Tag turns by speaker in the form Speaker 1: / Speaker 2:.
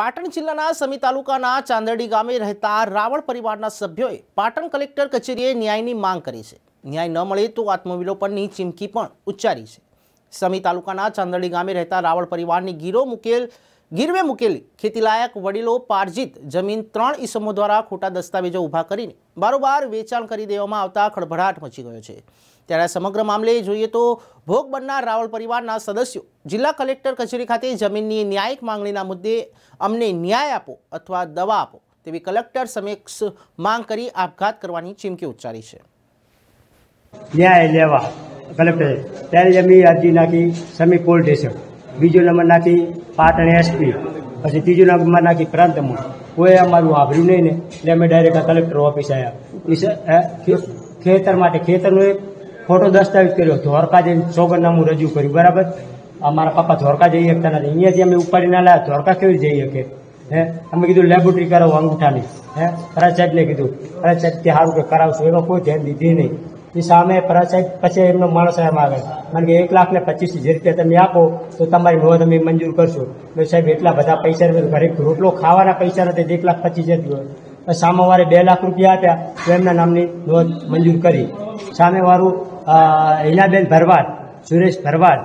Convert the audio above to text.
Speaker 1: પાટણ જિલ્લાના સમી તાલુકાના ચાંદરડી ગામે રહેતા રાવળ પરિવારના સભ્યોએ પાટણ કલેક્ટર કચેરીએ ન્યાયની માંગ કરી છે ન્યાય ન મળે તો આત્મવિલોપનની ચીમકી પણ ઉચ્ચારી છે સમી તાલુકાના ચાંદરડી ગામે રહેતા રાવળ પરિવારની ગીરો મુકેલ ગીરવે મૂકેલી ખેતીલાયક વડીલો પાર્જિત જમીન ત્રણ ઈસમો દ્વારા ખોટા દસ્તાવેજો ઊભા કરીને બારોબાર વેચાણ કરી દેવામાં આવતા ખળભળાટ મચી ગયો છે ત્યારે સમગ્ર મામલે જોઈએ તો ભોગ બનનાર રાવળ પરિવારના સદસ્યો જિલ્લા કલેક્ટર કચેરી ખાતે જમીનની ન્યાયિક માંગણીના મુદ્દે અમને ન્યાય આપો અથવા દવા આપો તેવી કલેક્ટર સમક્ષ માંગ કરી આપઘાત કરવાની ચીમકી ઉચ્ચારી છે
Speaker 2: ન્યાય લેવા કલેક્ટર ત્યારે અમે અરજી નાખી સમી કોર્ટ બીજો નંબર નાખી પાટણ એસપી પછી ત્રીજો નંબરમાં નાખી પ્રાંત કોઈ અમારું આભર્યું નહીં ને એટલે અમે ડાયરેક્ટ કલેક્ટર ઓફિસ આવ્યા ખેતર માટે ખેતરનો એક ફોટો દસ્તાવેજ કર્યો ધોરકા જઈને સોગંદનામું રજૂ કર્યું બરાબર અમારા પપ્પા ધોરકા જઈ શકતા નથી અહીંયાથી અમે ઉપાડી ના લાવ્યા ધોરકા કેવી જઈ શકે હે અમે કીધું લેબોરેટરી કરાવો અંગૂઠાની હે ફરાજ સાહેબને કીધું ફરાજ સાહેબ કે સારું કે કરાવશું એનો કોઈ ધ્યાન દીધી નહીં એ સામે પરત પછી એમનો માણસ એમ આવે કારણ કે એક લાખ ને પચીસ હજાર રૂપિયા તમે આપો તો તમારી નોંધ અમે મંજૂર કરશું તો સાહેબ એટલા બધા પૈસા ઘરે રોટલો ખાવાના પૈસા નથી એક લાખ પચીસ હજાર સામેવારે બે લાખ રૂપિયા આપ્યા તો એમના નામની નોંધ મંજૂર કરી સામેવાળું હિનાબેન ભરવાડ સુરેશ ભરવાડ